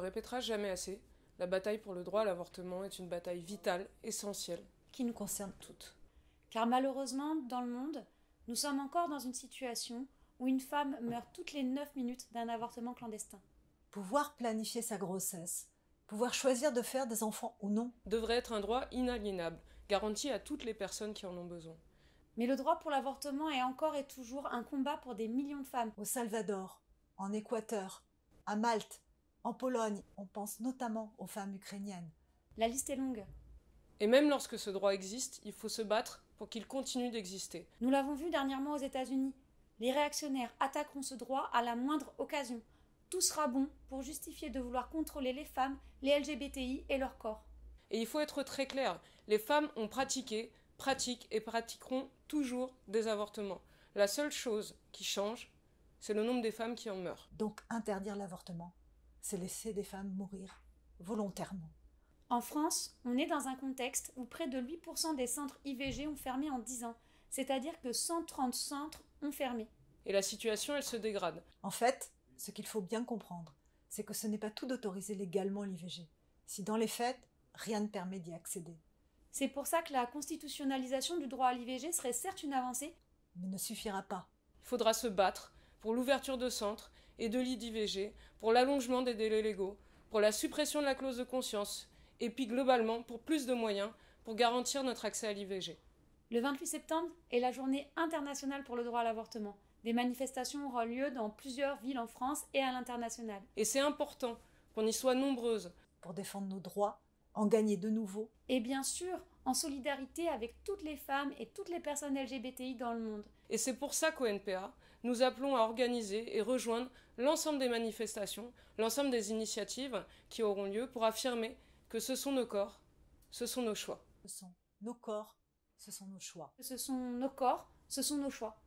répétera jamais assez, la bataille pour le droit à l'avortement est une bataille vitale, essentielle, qui nous concerne toutes. Car malheureusement, dans le monde, nous sommes encore dans une situation où une femme meurt toutes les 9 minutes d'un avortement clandestin. Pouvoir planifier sa grossesse, pouvoir choisir de faire des enfants ou non, devrait être un droit inaliénable, garanti à toutes les personnes qui en ont besoin. Mais le droit pour l'avortement est encore et toujours un combat pour des millions de femmes. Au Salvador, en Équateur, à Malte, en Pologne, on pense notamment aux femmes ukrainiennes. La liste est longue. Et même lorsque ce droit existe, il faut se battre pour qu'il continue d'exister. Nous l'avons vu dernièrement aux États-Unis. Les réactionnaires attaqueront ce droit à la moindre occasion. Tout sera bon pour justifier de vouloir contrôler les femmes, les LGBTI et leur corps. Et il faut être très clair, les femmes ont pratiqué, pratiquent et pratiqueront toujours des avortements. La seule chose qui change, c'est le nombre des femmes qui en meurent. Donc interdire l'avortement, c'est laisser des femmes mourir volontairement. En France, on est dans un contexte où près de 8% des centres IVG ont fermé en 10 ans, c'est-à-dire que 130 centres ont fermé. Et la situation, elle se dégrade. En fait, ce qu'il faut bien comprendre, c'est que ce n'est pas tout d'autoriser légalement l'IVG, si dans les faits, rien ne permet d'y accéder. C'est pour ça que la constitutionnalisation du droit à l'IVG serait certes une avancée, mais ne suffira pas. Il faudra se battre pour l'ouverture de centres et de l'IVG, pour l'allongement des délais légaux, pour la suppression de la clause de conscience, et puis globalement pour plus de moyens pour garantir notre accès à l'IVG. Le 28 septembre est la journée internationale pour le droit à l'avortement. Des manifestations auront lieu dans plusieurs villes en France et à l'international. Et c'est important qu'on y soit nombreuses. Pour défendre nos droits, en gagner de nouveau. Et bien sûr, en solidarité avec toutes les femmes et toutes les personnes LGBTI dans le monde. Et c'est pour ça qu'au NPA, nous appelons à organiser et rejoindre l'ensemble des manifestations, l'ensemble des initiatives qui auront lieu pour affirmer que ce sont nos corps, ce sont nos choix. Ce sont nos corps, ce sont nos choix. Ce sont nos corps, ce sont nos choix.